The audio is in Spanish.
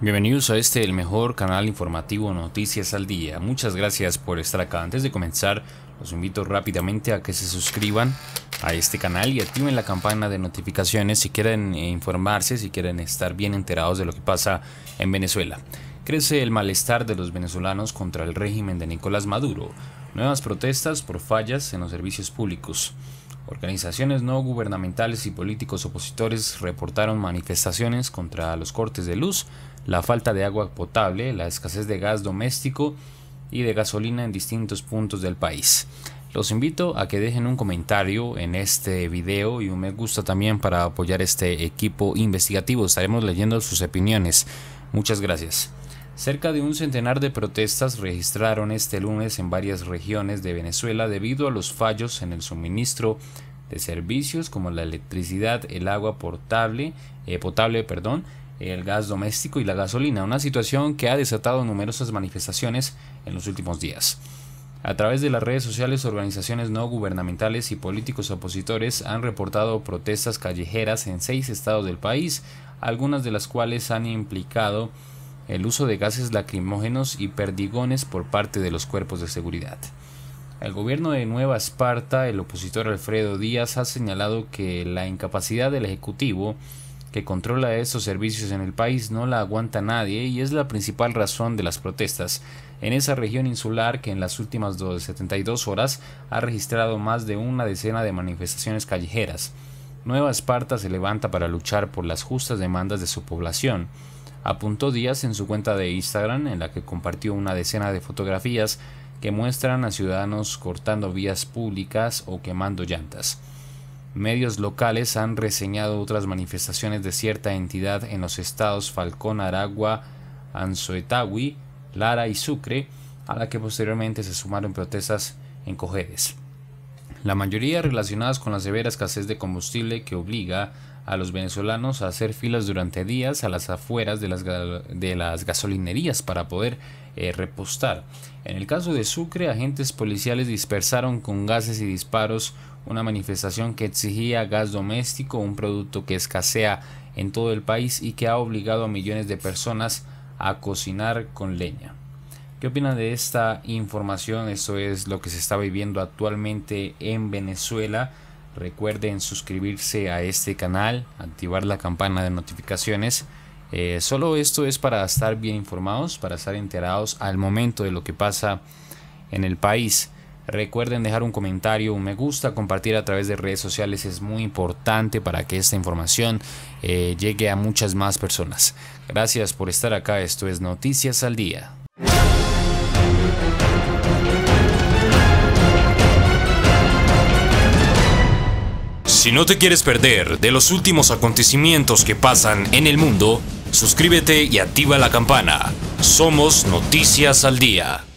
Bienvenidos a este, el mejor canal informativo Noticias al Día. Muchas gracias por estar acá. Antes de comenzar, los invito rápidamente a que se suscriban a este canal y activen la campana de notificaciones si quieren eh, informarse, si quieren estar bien enterados de lo que pasa en Venezuela. Crece el malestar de los venezolanos contra el régimen de Nicolás Maduro. Nuevas protestas por fallas en los servicios públicos. Organizaciones no gubernamentales y políticos opositores reportaron manifestaciones contra los cortes de luz la falta de agua potable, la escasez de gas doméstico y de gasolina en distintos puntos del país. Los invito a que dejen un comentario en este video y un me gusta también para apoyar este equipo investigativo. Estaremos leyendo sus opiniones. Muchas gracias. Cerca de un centenar de protestas registraron este lunes en varias regiones de Venezuela debido a los fallos en el suministro de servicios como la electricidad, el agua potable, eh, perdón, el gas doméstico y la gasolina, una situación que ha desatado numerosas manifestaciones en los últimos días. A través de las redes sociales, organizaciones no gubernamentales y políticos opositores han reportado protestas callejeras en seis estados del país, algunas de las cuales han implicado el uso de gases lacrimógenos y perdigones por parte de los cuerpos de seguridad. El gobierno de Nueva Esparta, el opositor Alfredo Díaz, ha señalado que la incapacidad del Ejecutivo controla estos servicios en el país no la aguanta nadie y es la principal razón de las protestas en esa región insular que en las últimas 72 horas ha registrado más de una decena de manifestaciones callejeras. Nueva Esparta se levanta para luchar por las justas demandas de su población. Apuntó Díaz en su cuenta de Instagram, en la que compartió una decena de fotografías que muestran a ciudadanos cortando vías públicas o quemando llantas. Medios locales han reseñado otras manifestaciones de cierta entidad en los estados Falcón, Aragua, Anzuetawi, Lara y Sucre, a la que posteriormente se sumaron protestas en Cojedes. La mayoría relacionadas con la severa escasez de combustible que obliga a los venezolanos a hacer filas durante días a las afueras de las, gasolinerías para poder eh, repostar. En el caso de Sucre, agentes policiales dispersaron con gases y disparos una manifestación que exigía gas doméstico, un producto que escasea en todo el país y que ha obligado a millones de personas a cocinar con leña. ¿Qué opinan de esta información? Eso es lo que se está viviendo actualmente en Venezuela. Recuerden suscribirse a este canal, activar la campana de notificaciones. Eh, solo esto es para estar bien informados, para estar enterados al momento de lo que pasa en el país. Recuerden dejar un comentario, un me gusta, compartir a través de redes sociales es muy importante para que esta información eh, llegue a muchas más personas. Gracias por estar acá, esto es Noticias al Día. Si no te quieres perder de los últimos acontecimientos que pasan en el mundo, suscríbete y activa la campana. Somos Noticias al Día.